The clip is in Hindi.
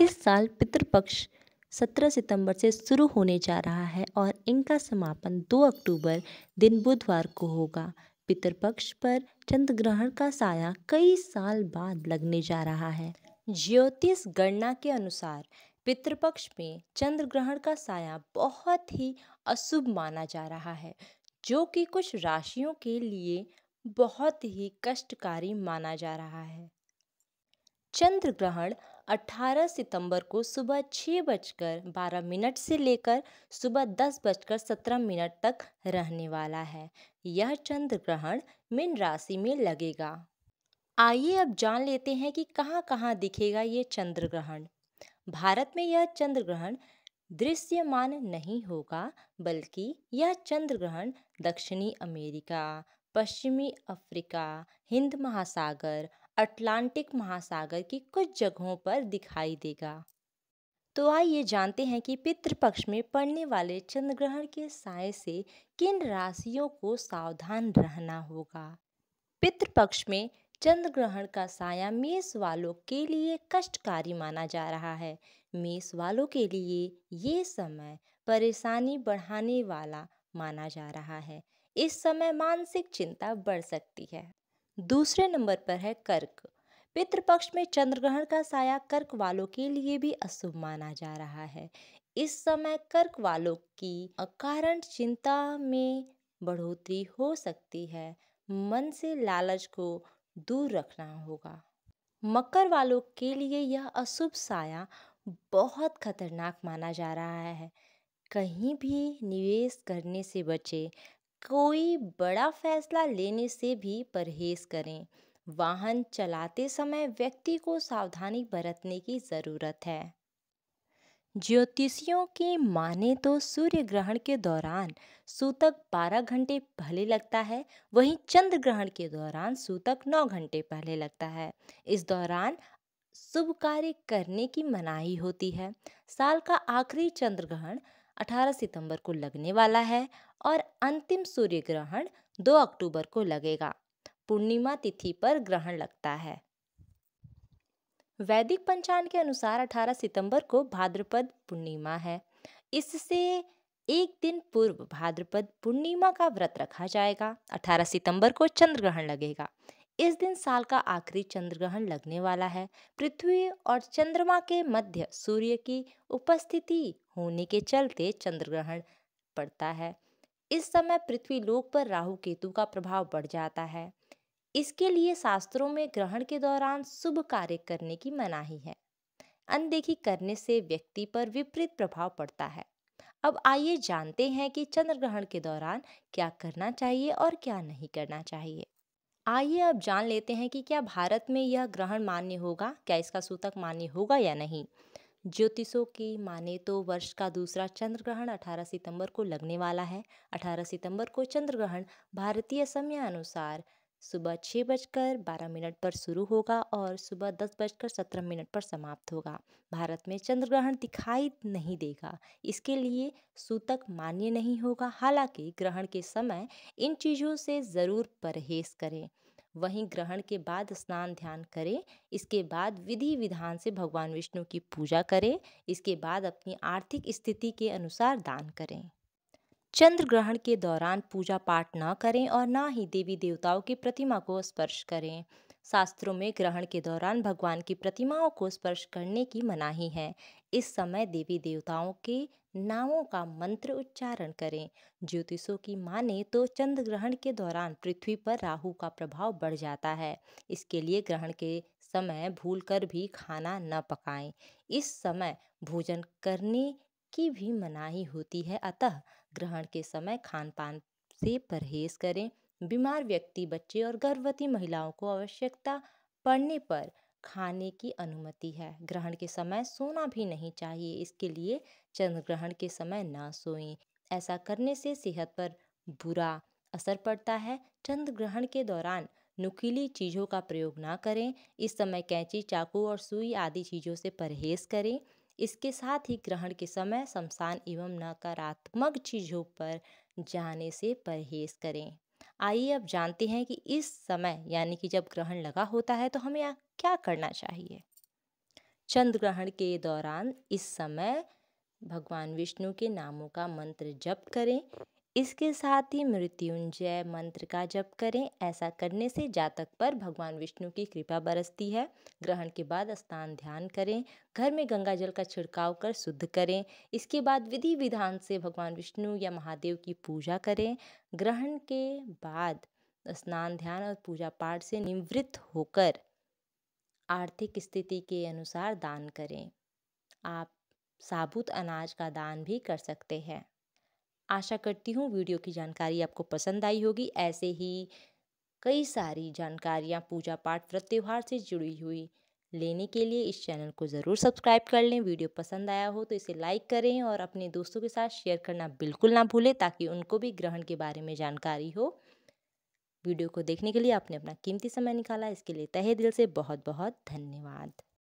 इस साल पितृपक्ष सत्रह सितंबर से शुरू होने जा रहा है और इनका समापन 2 अक्टूबर दिन बुधवार को होगा पितृपक्ष पर चंद्र ग्रहण का साया कई साल बाद लगने जा रहा है ज्योतिष गणना के अनुसार पितृपक्ष में चंद्र ग्रहण का साया बहुत ही अशुभ माना जा रहा है जो कि कुछ राशियों के लिए बहुत ही कष्टकारी माना जा रहा है चंद्र ग्रहण 18 सितंबर को सुबह छः बजकर बारह मिनट से लेकर सुबह दस बजकर सत्रह मिनट तक रहने वाला है यह चंद्र ग्रहण मीन राशि में लगेगा आइए अब जान लेते हैं कि कहाँ कहाँ दिखेगा ये चंद्र ग्रहण भारत में यह चंद्र ग्रहण दृश्यमान नहीं होगा बल्कि यह चंद्र ग्रहण दक्षिणी अमेरिका पश्चिमी अफ्रीका हिंद महासागर अटलांटिक महासागर की कुछ जगहों पर दिखाई देगा तो आइए जानते हैं कि पितृपक्ष में पड़ने वाले चंद्रग्रहण के साय से किन राशियों को सावधान रहना होगा पितृपक्ष में ग्रहण का साया मेष वालों के लिए कष्टकारी माना जा रहा है मेष वालों के लिए ये समय परेशानी बढ़ाने वाला माना जा रहा है इस समय मानसिक चिंता बढ़ सकती है दूसरे नंबर पर है कर्क पितृपक्ष में चंद्रग्रहण का साया कर्क वालों के लिए भी अशुभ माना जा रहा है इस समय कर्क वालों की कारण चिंता में बढ़ोतरी हो सकती है मन से लालच को दूर रखना होगा मकर वालों के लिए यह अशुभ साया बहुत खतरनाक माना जा रहा है कहीं भी निवेश करने से बचें कोई बड़ा फैसला लेने से भी परहेज करें वाहन चलाते समय व्यक्ति को सावधानी बरतने की ज़रूरत है ज्योतिषियों की माने तो सूर्य ग्रहण के दौरान सूतक बारह घंटे पहले लगता है वहीं चंद्र ग्रहण के दौरान सूतक नौ घंटे पहले लगता है इस दौरान शुभ कार्य करने की मनाही होती है साल का आखिरी चंद्र ग्रहण 18 सितंबर को लगने वाला है और अंतिम सूर्य ग्रहण 2 अक्टूबर को लगेगा पूर्णिमा तिथि पर ग्रहण लगता है वैदिक पंचांग के अनुसार 18 सितंबर को भाद्रपद पूर्णिमा है इससे एक दिन पूर्व भाद्रपद पूर्णिमा का व्रत रखा जाएगा 18 सितंबर को चंद्र ग्रहण लगेगा इस दिन साल का आखिरी चंद्र ग्रहण लगने वाला है पृथ्वी और चंद्रमा के मध्य सूर्य की उपस्थिति होने के चलते चंद्र ग्रहण पड़ता है इस समय पृथ्वी लोक पर राहु केतु का प्रभाव बढ़ जाता है इसके लिए शास्त्रों में ग्रहण के दौरान शुभ कार्य करने की मनाही है अनदेखी करने से व्यक्ति पर विपरीत प्रभाव पड़ता है अब आइए जानते हैं कि चंद्र ग्रहण के दौरान क्या करना चाहिए और क्या नहीं करना चाहिए आइए अब जान लेते हैं कि क्या भारत में यह ग्रहण मान्य होगा क्या इसका सूतक मान्य होगा या नहीं ज्योतिषों की माने तो वर्ष का दूसरा चंद्र ग्रहण 18 सितंबर को लगने वाला है 18 सितंबर को चंद्र ग्रहण भारतीय अनुसार सुबह छः बजकर बारह मिनट पर शुरू होगा और सुबह दस बजकर सत्रह मिनट पर समाप्त होगा भारत में चंद्र ग्रहण दिखाई नहीं देगा इसके लिए सूतक मान्य नहीं होगा हालांकि ग्रहण के समय इन चीज़ों से ज़रूर परहेज करें वहीं ग्रहण के बाद स्नान ध्यान करें इसके बाद विधि विधान से भगवान विष्णु की पूजा करें इसके बाद अपनी आर्थिक स्थिति के अनुसार दान करें चंद्र ग्रहण के दौरान पूजा पाठ ना करें और ना ही देवी देवताओं की प्रतिमा को स्पर्श करें शास्त्रों में ग्रहण के दौरान भगवान की प्रतिमाओं को स्पर्श करने की मनाही है इस समय देवी देवताओं के नामों का मंत्र उच्चारण करें ज्योतिषों की माने तो चंद्र ग्रहण के दौरान पृथ्वी पर राहु का प्रभाव बढ़ जाता है इसके लिए ग्रहण के समय भूल कर भी खाना न पकाएं इस समय भोजन करने की भी मनाही होती है अतः ग्रहण के समय खान पान से परहेज करें बीमार व्यक्ति बच्चे और गर्भवती महिलाओं को आवश्यकता पड़ने पर खाने की अनुमति है ग्रहण के समय सोना भी नहीं चाहिए इसके लिए चंद्र ग्रहण के समय ना सोएं ऐसा करने से सेहत पर बुरा असर पड़ता है चंद्र ग्रहण के दौरान नुकीली चीज़ों का प्रयोग ना करें इस समय कैंची चाकू और सुई आदि चीज़ों से परहेज करें इसके साथ ही ग्रहण के समय शमशान एवं नकारात्मक चीज़ों पर जाने से परहेज करें आइए अब जानते हैं कि इस समय यानी कि जब ग्रहण लगा होता है तो हमें क्या करना चाहिए चंद्र ग्रहण के दौरान इस समय भगवान विष्णु के नामों का मंत्र जप करें इसके साथ ही मृत्युंजय मंत्र का जप करें ऐसा करने से जातक पर भगवान विष्णु की कृपा बरसती है ग्रहण के बाद स्नान ध्यान करें घर में गंगा जल का छिड़काव कर शुद्ध करें इसके बाद विधि विधान से भगवान विष्णु या महादेव की पूजा करें ग्रहण के बाद स्नान ध्यान और पूजा पाठ से निवृत्त होकर आर्थिक स्थिति के अनुसार दान करें आप साबुत अनाज का दान भी कर सकते हैं आशा करती हूँ वीडियो की जानकारी आपको पसंद आई होगी ऐसे ही कई सारी जानकारियाँ पूजा पाठ व्रत त्यौहार से जुड़ी हुई लेने के लिए इस चैनल को ज़रूर सब्सक्राइब कर लें वीडियो पसंद आया हो तो इसे लाइक करें और अपने दोस्तों के साथ शेयर करना बिल्कुल ना भूलें ताकि उनको भी ग्रहण के बारे में जानकारी हो वीडियो को देखने के लिए आपने अपना कीमती समय निकाला इसके लिए तहे दिल से बहुत बहुत धन्यवाद